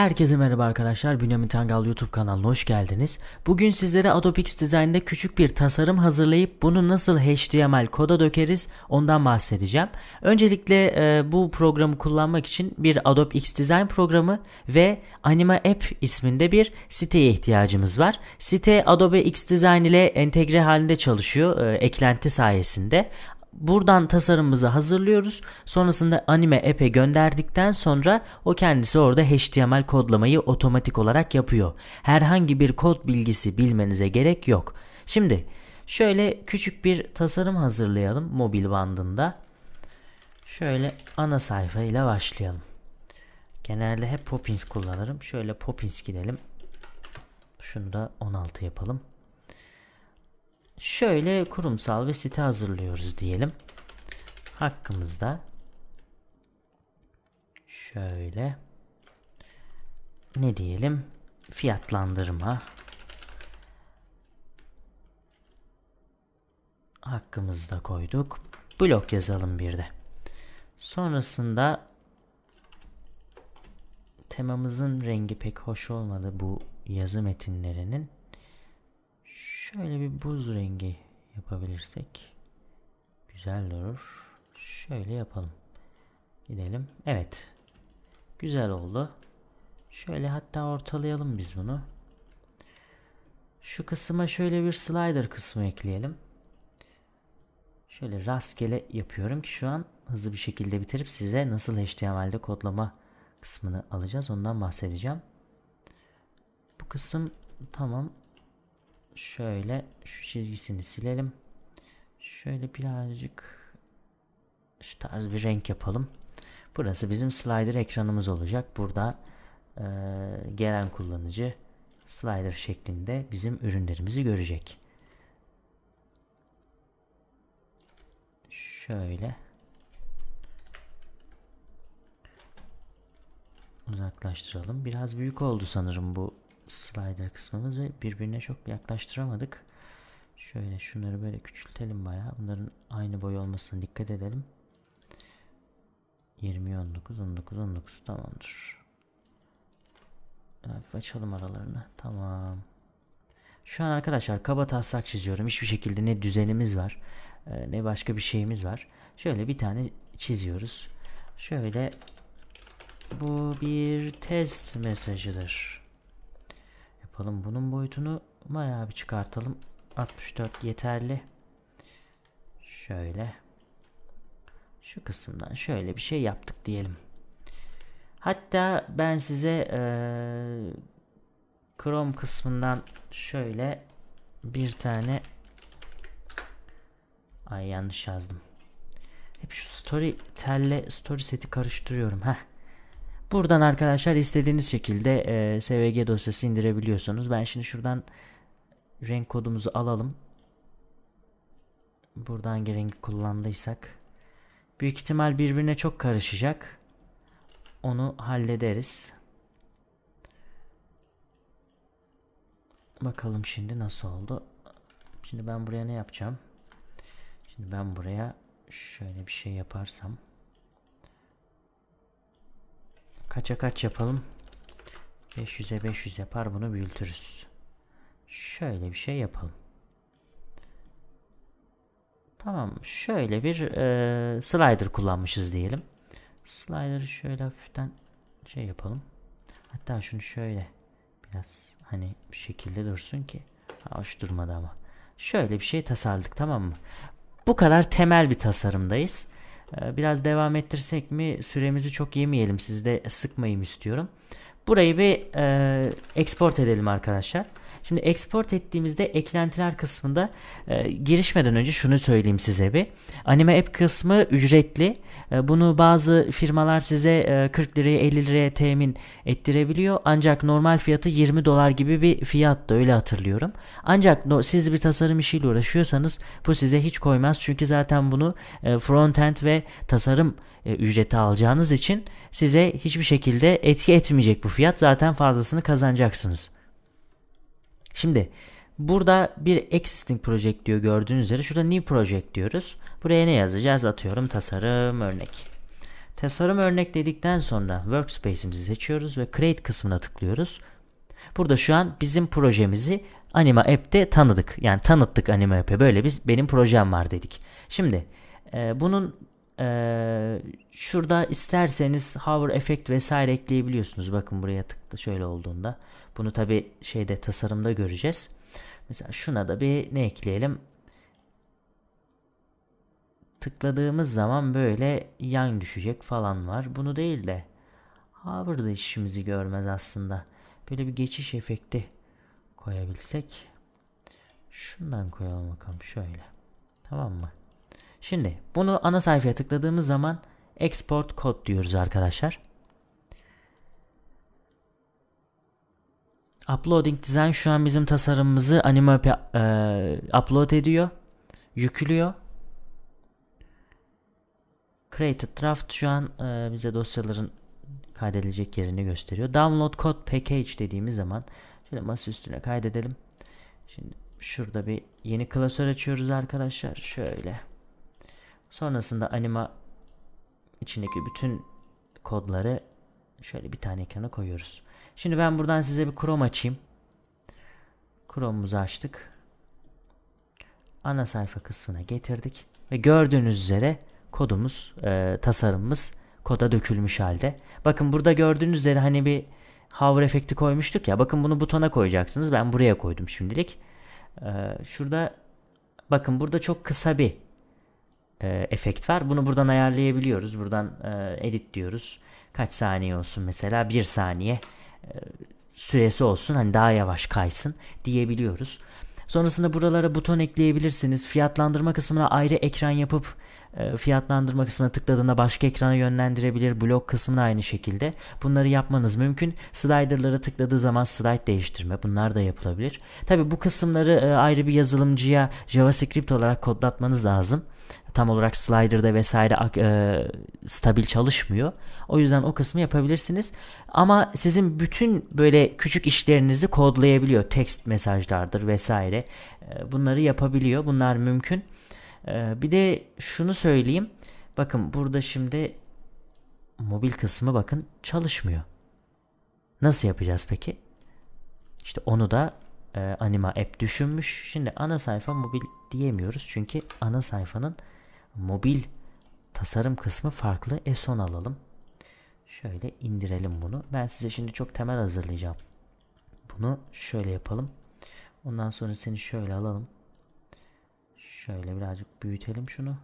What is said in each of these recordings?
Herkese merhaba arkadaşlar. Bünyamin Tangal YouTube kanalına hoş geldiniz. Bugün sizlere Adobe X Design'de küçük bir tasarım hazırlayıp bunu nasıl HTML koda dökeriz ondan bahsedeceğim. Öncelikle e, bu programı kullanmak için bir Adobe X Design programı ve Anima App isminde bir siteye ihtiyacımız var. Site Adobe X Design ile entegre halinde çalışıyor e, eklenti sayesinde. Buradan tasarımımızı hazırlıyoruz. Sonrasında anime app'e gönderdikten sonra o kendisi orada HTML kodlamayı otomatik olarak yapıyor. Herhangi bir kod bilgisi bilmenize gerek yok. Şimdi şöyle küçük bir tasarım hazırlayalım mobil bandında. Şöyle ana sayfa ile başlayalım. Genelde hep Poppins kullanırım. Şöyle Poppins gidelim. Şunu da 16 yapalım. Şöyle kurumsal bir site hazırlıyoruz diyelim. Hakkımızda. Şöyle. Ne diyelim? Fiyatlandırma. Hakkımızda koyduk. Blok yazalım bir de. Sonrasında temamızın rengi pek hoş olmadı bu yazı metinlerinin. Şöyle bir buz rengi yapabilirsek güzel olur. Şöyle yapalım. Gidelim. Evet. Güzel oldu. Şöyle hatta ortalayalım biz bunu. Şu kısma şöyle bir slider kısmı ekleyelim. Şöyle rastgele yapıyorum ki şu an hızlı bir şekilde bitirip size nasıl HTML'de kodlama kısmını alacağız. Ondan bahsedeceğim. Bu kısım tamam şöyle şu çizgisini silelim. Şöyle birazcık şu tarz bir renk yapalım. Burası bizim slider ekranımız olacak. Burada e, gelen kullanıcı slider şeklinde bizim ürünlerimizi görecek. Şöyle uzaklaştıralım. Biraz büyük oldu sanırım bu slider kısmımız ve birbirine çok yaklaştıramadık. Şöyle şunları böyle küçültelim bayağı. Bunların aynı boy olmasına dikkat edelim. 20 19 19 19 tamamdır. Hafif açalım aralarını. Tamam. Şu an arkadaşlar kaba taslak çiziyorum. Hiçbir şekilde ne düzenimiz var e, ne başka bir şeyimiz var. Şöyle bir tane çiziyoruz. Şöyle bu bir test mesajıdır yapalım. Bunun boyutunu bayağı bir çıkartalım. 64 yeterli. Şöyle. Şu kısımdan şöyle bir şey yaptık diyelim. Hatta ben size ee, Chrome kısmından şöyle bir tane ay yanlış yazdım. Hep şu story telle story seti karıştırıyorum. Heh. Buradan arkadaşlar istediğiniz şekilde e, SVG dosyası indirebiliyorsunuz. Ben şimdi şuradan renk kodumuzu alalım. Buradan hangi renk kullandıysak. Büyük ihtimal birbirine çok karışacak. Onu hallederiz. Bakalım şimdi nasıl oldu. Şimdi ben buraya ne yapacağım? Şimdi ben buraya şöyle bir şey yaparsam. Kaça kaç yapalım? 500'e 500 yapar bunu büyütürüz. Şöyle bir şey yapalım. Tamam şöyle bir e, slider kullanmışız diyelim. Slider'ı şöyle hafiften şey yapalım. Hatta şunu şöyle biraz hani bir şekilde dursun ki. Ha, hoş durmadı ama. Şöyle bir şey tasarladık tamam mı? Bu kadar temel bir tasarımdayız. Ee, biraz devam ettirsek mi süremizi çok yemeyelim sizde sıkmayayım istiyorum. Burayı bir e, export edelim arkadaşlar. Şimdi export ettiğimizde eklentiler kısmında e, girişmeden önce şunu söyleyeyim size bir. Anime app kısmı ücretli. E, bunu bazı firmalar size e, 40 liraya 50 liraya temin ettirebiliyor. Ancak normal fiyatı 20 dolar gibi bir fiyat da öyle hatırlıyorum. Ancak no, siz bir tasarım işiyle uğraşıyorsanız bu size hiç koymaz. Çünkü zaten bunu e, frontend ve tasarım e, ücreti alacağınız için size hiçbir şekilde etki etmeyecek bu fiyat. Zaten fazlasını kazanacaksınız. Şimdi burada bir existing project diyor gördüğünüz üzere. Şurada new project diyoruz. Buraya ne yazacağız? Atıyorum tasarım örnek. Tasarım örnek dedikten sonra workspace'imizi seçiyoruz ve create kısmına tıklıyoruz. Burada şu an bizim projemizi Anima App'te tanıdık. Yani tanıttık Anima App'e. Böyle biz benim projem var dedik. Şimdi e, bunun ee, şurada isterseniz hover efekt vesaire ekleyebiliyorsunuz. Bakın buraya tıklı şöyle olduğunda. Bunu tabi şeyde tasarımda göreceğiz. Mesela şuna da bir ne ekleyelim? Tıkladığımız zaman böyle yan düşecek falan var. Bunu değil de hover da işimizi görmez aslında. Böyle bir geçiş efekti koyabilsek. Şundan koyalım bakalım şöyle. Tamam mı? Şimdi bunu ana sayfaya tıkladığımız zaman export kod diyoruz arkadaşlar. Uploading Design şu an bizim tasarımımızı anime e, upload ediyor. Yüklüyor. Created Draft şu an e, bize dosyaların kaydedilecek yerini gösteriyor. Download Code Package dediğimiz zaman şöyle masa üstüne kaydedelim. Şimdi şurada bir yeni klasör açıyoruz arkadaşlar. Şöyle. Sonrasında anima içindeki bütün kodları şöyle bir tane ekrana koyuyoruz. Şimdi ben buradan size bir Chrome açayım. Chrome'umuzu açtık. Ana sayfa kısmına getirdik. Ve gördüğünüz üzere kodumuz, e, tasarımımız koda dökülmüş halde. Bakın burada gördüğünüz üzere hani bir hover efekti koymuştuk ya. Bakın bunu butona koyacaksınız. Ben buraya koydum şimdilik. E, şurada bakın burada çok kısa bir e, efekt var. Bunu buradan ayarlayabiliyoruz. Buradan e, edit diyoruz. Kaç saniye olsun mesela? 1 saniye e, süresi olsun. Hani daha yavaş kaysın diyebiliyoruz. Sonrasında buralara buton ekleyebilirsiniz. Fiyatlandırma kısmına ayrı ekran yapıp e, fiyatlandırma kısmına tıkladığında başka ekrana yönlendirebilir. Blok kısmına aynı şekilde. Bunları yapmanız mümkün. Slider'lara tıkladığı zaman slide değiştirme. Bunlar da yapılabilir. Tabi bu kısımları e, ayrı bir yazılımcıya JavaScript olarak kodlatmanız lazım tam olarak slider'da vesaire e, stabil çalışmıyor. O yüzden o kısmı yapabilirsiniz. Ama sizin bütün böyle küçük işlerinizi kodlayabiliyor. Text mesajlardır vesaire. E, bunları yapabiliyor. Bunlar mümkün. E, bir de şunu söyleyeyim. Bakın burada şimdi mobil kısmı bakın çalışmıyor. Nasıl yapacağız peki? İşte onu da e, anima app düşünmüş. Şimdi ana sayfa mobil diyemiyoruz çünkü ana sayfanın mobil tasarım kısmı farklı. E-son alalım. Şöyle indirelim bunu. Ben size şimdi çok temel hazırlayacağım. Bunu şöyle yapalım. Ondan sonra seni şöyle alalım. Şöyle birazcık büyütelim şunu.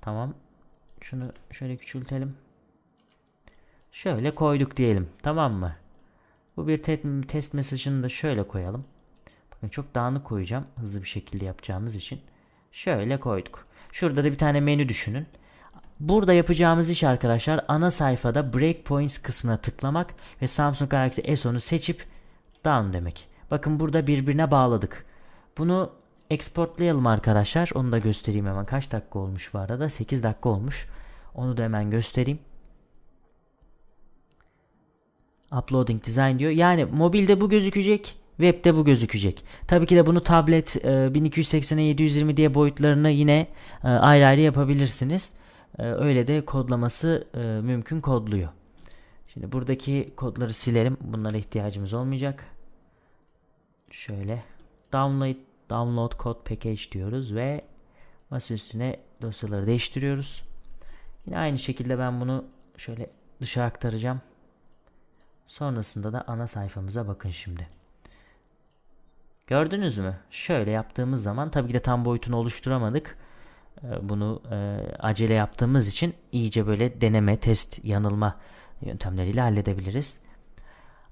Tamam. Şunu şöyle küçültelim. Şöyle koyduk diyelim. Tamam mı? Bu bir te test mesajını da şöyle koyalım. Bakın çok dağını koyacağım hızlı bir şekilde yapacağımız için. Şöyle koyduk. Şurada da bir tane menü düşünün. Burada yapacağımız iş arkadaşlar ana sayfada breakpoints kısmına tıklamak ve Samsung Galaxy S10'u seçip down demek. Bakın burada birbirine bağladık. Bunu exportlayalım arkadaşlar. Onu da göstereyim hemen. Kaç dakika olmuş bu arada? 8 dakika olmuş. Onu da hemen göstereyim. Uploading Design diyor. Yani mobilde bu gözükecek, webde bu gözükecek. Tabii ki de bunu tablet 1280'e 720 diye boyutlarını yine e, ayrı ayrı yapabilirsiniz. E, öyle de kodlaması e, mümkün kodluyor. Şimdi buradaki kodları silerim. Bunlara ihtiyacımız olmayacak. Şöyle download download code package diyoruz ve masa üstüne dosyaları değiştiriyoruz. Yine aynı şekilde ben bunu şöyle dışa aktaracağım. Sonrasında da ana sayfamıza bakın şimdi. Gördünüz mü? Şöyle yaptığımız zaman tabii ki de tam boyutunu oluşturamadık. Ee, bunu e, acele yaptığımız için iyice böyle deneme, test, yanılma yöntemleriyle halledebiliriz.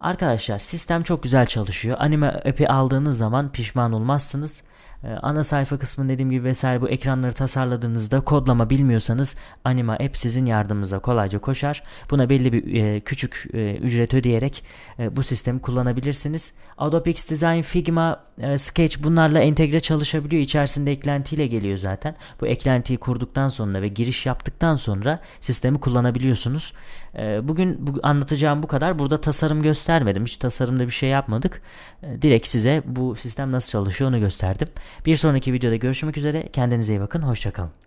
Arkadaşlar sistem çok güzel çalışıyor. Anime app'i aldığınız zaman pişman olmazsınız. Ee, ana sayfa kısmı dediğim gibi vesaire bu ekranları tasarladığınızda kodlama bilmiyorsanız Anima App sizin yardımınıza kolayca koşar. Buna belli bir e, küçük e, ücret ödeyerek e, bu sistemi kullanabilirsiniz. Adobe X Figma, e, Sketch bunlarla entegre çalışabiliyor. İçerisinde eklentiyle geliyor zaten. Bu eklentiyi kurduktan sonra ve giriş yaptıktan sonra sistemi kullanabiliyorsunuz. Ee, bugün anlatacağım bu kadar. Burada tasarım göstermedim. Hiç tasarımda bir şey yapmadık. E, direkt size bu sistem nasıl çalışıyor onu gösterdim. Bir sonraki videoda görüşmek üzere. Kendinize iyi bakın. Hoşçakalın.